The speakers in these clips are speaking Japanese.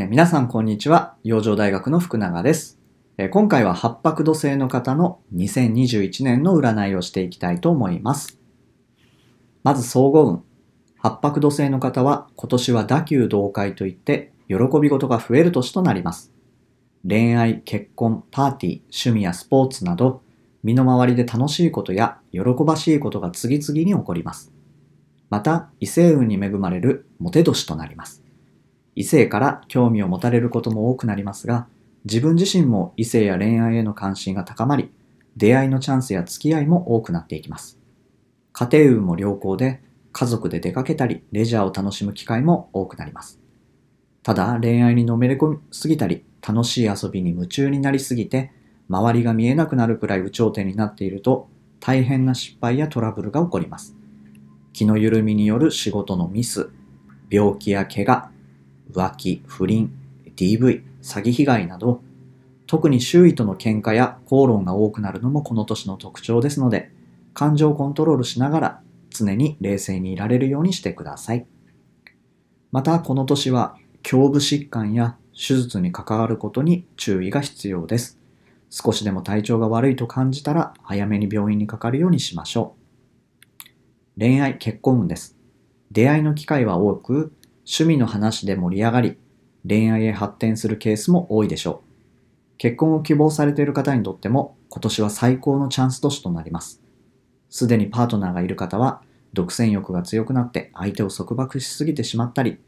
えー、皆さんこんにちは。養生大学の福永です。えー、今回は八白土星の方の2021年の占いをしていきたいと思います。まず総合運。八白土星の方は今年は打球同会といって喜び事が増える年となります。恋愛、結婚、パーティー、趣味やスポーツなど身の回りで楽しいことや喜ばしいことが次々に起こります。また、異性運に恵まれるモテ年となります。異性から興味を持たれることも多くなりますが、自分自身も異性や恋愛への関心が高まり、出会いのチャンスや付き合いも多くなっていきます。家庭運も良好で、家族で出かけたり、レジャーを楽しむ機会も多くなります。ただ、恋愛にのめり込みすぎたり、楽しい遊びに夢中になりすぎて、周りが見えなくなるくらい有頂天になっていると、大変な失敗やトラブルが起こります。気の緩みによる仕事のミス、病気や怪我、浮気、不倫、DV、詐欺被害など、特に周囲との喧嘩や口論が多くなるのもこの年の特徴ですので、感情をコントロールしながら常に冷静にいられるようにしてください。また、この年は胸部疾患や手術に関わることに注意が必要です。少しでも体調が悪いと感じたら早めに病院にかかるようにしましょう。恋愛、結婚運です。出会いの機会は多く、趣味の話で盛り上がり、恋愛へ発展するケースも多いでしょう。結婚を希望されている方にとっても、今年は最高のチャンス年となります。すでにパートナーがいる方は、独占欲が強くなって相手を束縛しすぎてしまったり、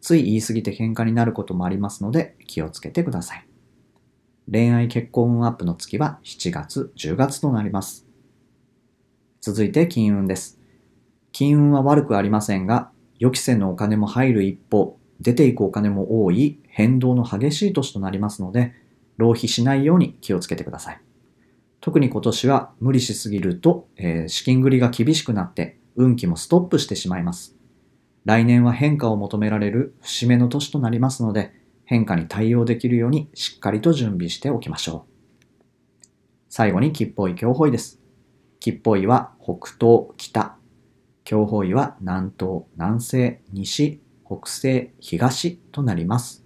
つい言い過ぎて喧嘩になることもありますので気をつけてください。恋愛結婚運アップの月は7月、10月となります。続いて金運です。金運は悪くありませんが、予期せぬお金も入る一方、出ていくお金も多い変動の激しい年となりますので、浪費しないように気をつけてください。特に今年は無理しすぎると、えー、資金繰りが厳しくなって運気もストップしてしまいます。来年は変化を求められる節目の年となりますので、変化に対応できるようにしっかりと準備しておきましょう。最後に吉報位強報位です。吉報位は北東、北、教法位は南東、南西、西、北西、東となります。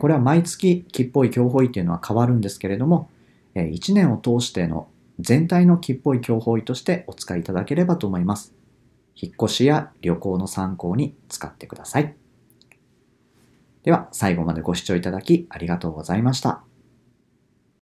これは毎月、吉ぽい教法位というのは変わるんですけれども、1年を通しての全体の吉ぽい教法位としてお使いいただければと思います。引っ越しや旅行の参考に使ってください。では、最後までご視聴いただきありがとうございました。